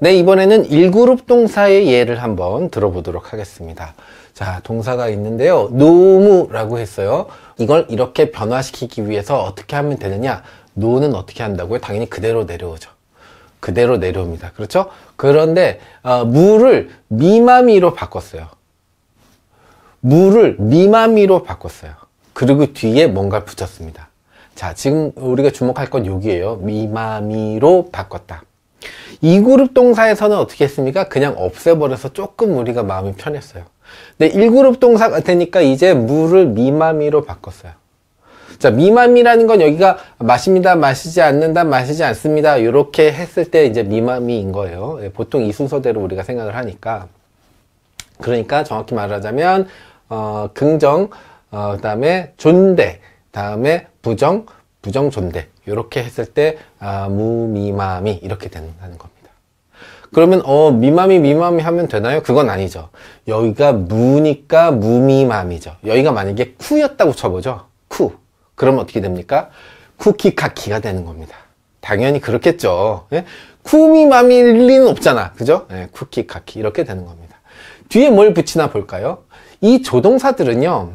네, 이번에는 1그룹 동사의 예를 한번 들어보도록 하겠습니다. 자, 동사가 있는데요. 노무라고 했어요. 이걸 이렇게 변화시키기 위해서 어떻게 하면 되느냐? 노는 어떻게 한다고요? 당연히 그대로 내려오죠. 그대로 내려옵니다. 그렇죠? 그런데 어, 무를 미마미로 바꿨어요. 무를 미마미로 바꿨어요. 그리고 뒤에 뭔가를 붙였습니다. 자, 지금 우리가 주목할 건 여기에요. 미마미로 바꿨다. 이 그룹 동사에서는 어떻게 했습니까? 그냥 없애버려서 조금 우리가 마음이 편했어요. 근데 1그룹 동사가 되니까 이제 물을 미마미로 바꿨어요. 자, 미맘이라는 건 여기가 마십니다, 마시지 않는다, 마시지 않습니다. 이렇게 했을 때 이제 미맘이인 거예요. 예, 보통 이 순서대로 우리가 생각을 하니까. 그러니까 정확히 말하자면, 어, 긍정, 어, 그 다음에 존대, 다음에 부정, 부정 존대 이렇게 했을 때 아, 무미마미 이렇게 된다는 겁니다. 그러면 어 미마미 미마미 하면 되나요? 그건 아니죠. 여기가 무니까 무미마미죠 여기가 만약에 쿠였다고 쳐보죠. 쿠. 그럼 어떻게 됩니까? 쿠키카키가 되는 겁니다. 당연히 그렇겠죠. 예? 쿠미마미일 리는 없잖아. 그죠? 예, 쿠키카키 이렇게 되는 겁니다. 뒤에 뭘 붙이나 볼까요? 이 조동사들은요.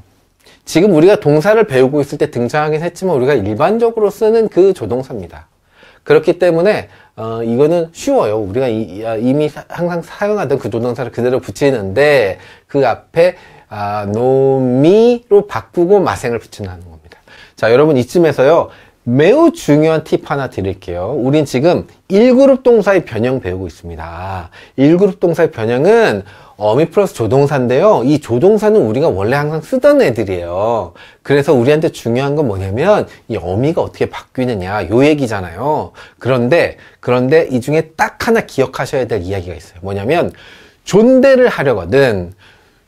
지금 우리가 동사를 배우고 있을 때 등장하긴 했지만 우리가 일반적으로 쓰는 그 조동사입니다. 그렇기 때문에 어, 이거는 쉬워요. 우리가 이, 아, 미 항상 사용하던 그 조동사를 그대로 붙이는데 그 앞에 아, 노미로 바꾸고 마생을 붙이는 겁니다. 자 여러분 이쯤에서요 매우 중요한 팁 하나 드릴게요 우린 지금 1그룹 동사의 변형 배우고 있습니다 1그룹 동사의 변형은 어미 플러스 조동사인데요 이 조동사는 우리가 원래 항상 쓰던 애들이에요 그래서 우리한테 중요한 건 뭐냐면 이 어미가 어떻게 바뀌느냐 요 얘기잖아요 그런데 그런데 이 중에 딱 하나 기억하셔야 될 이야기가 있어요 뭐냐면 존대를 하려거든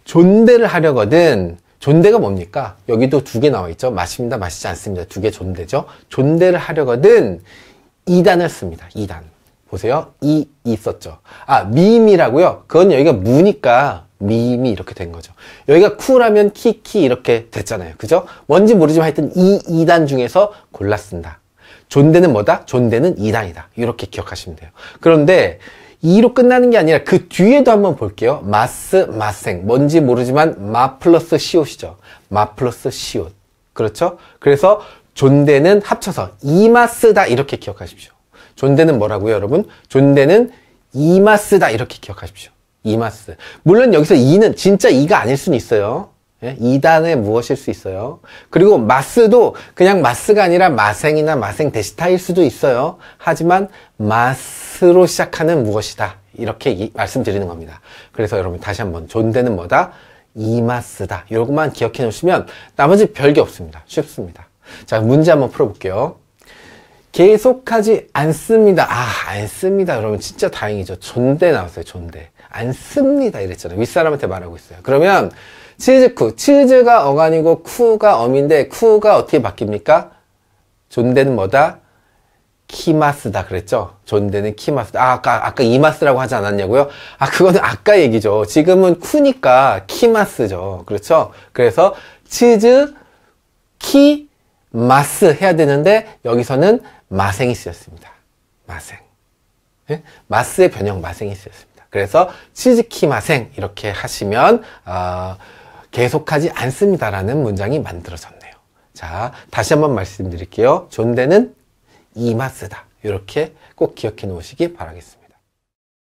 존대를 하려거든 존대가 뭡니까? 여기도 두 개 나와 있죠. 마십니다, 마시지 않습니다. 두 개 존대죠. 존대를 하려거든 2단을 씁니다. 2단. 보세요. 이 있었죠. 아, 미임이라고요? 그건 여기가 무니까 미임이 이렇게 된 거죠. 여기가 쿠라면 키키 이렇게 됐잖아요. 그죠? 뭔지 모르지만 하여튼 이 2단 중에서 골라 쓴다. 존대는 뭐다? 존대는 2단이다. 이렇게 기억하시면 돼요. 그런데 2로 끝나는 게 아니라 그 뒤에도 한번 볼게요. 마스, 마생. 뭔지 모르지만 마 플러스 시옷이죠. 마 플러스 시옷. 그렇죠? 그래서 존대는 합쳐서 이마스다 이렇게 기억하십시오. 존대는 뭐라고요, 여러분? 존대는 이마스다 이렇게 기억하십시오. 이마스. 물론 여기서 이는 진짜 이가 아닐 수는 있어요. 예? 2단의 무엇일 수 있어요. 그리고 마스도 그냥 마스가 아니라 마생이나 마생 데시타일 수도 있어요. 하지만 마스로 시작하는 무엇이다. 이렇게 이, 말씀드리는 겁니다. 그래서 여러분 다시 한번 존대는 뭐다? 이마스다. 요것만 기억해 놓으시면 나머지 별게 없습니다. 쉽습니다. 자 문제 한번 풀어볼게요. 계속하지 않습니다. 아, 안 씁니다. 그러면 진짜 다행이죠. 존대 나왔어요, 존대. 안 씁니다. 이랬잖아요. 윗사람한테 말하고 있어요. 그러면 치즈쿠. 치즈가 어간이고 쿠가 엄인데 쿠가 어떻게 바뀝니까? 존대는 뭐다? 키마스다 그랬죠? 존대는 키마스다. 아, 아까, 아까 이마스라고 하지 않았냐고요? 아, 그거는 아까 얘기죠. 지금은 쿠니까 키마스죠. 그렇죠? 그래서 치즈, 키마스 해야 되는데 여기서는 마생이 쓰였습니다. 마생. 네? 마스의 변형 마생이 쓰였습니다. 그래서 치즈키 마생 이렇게 하시면 어, 계속하지 않습니다라는 문장이 만들어졌네요. 자, 다시 한번 말씀드릴게요. 존대는 이마스다. 이렇게 꼭 기억해 놓으시기 바라겠습니다.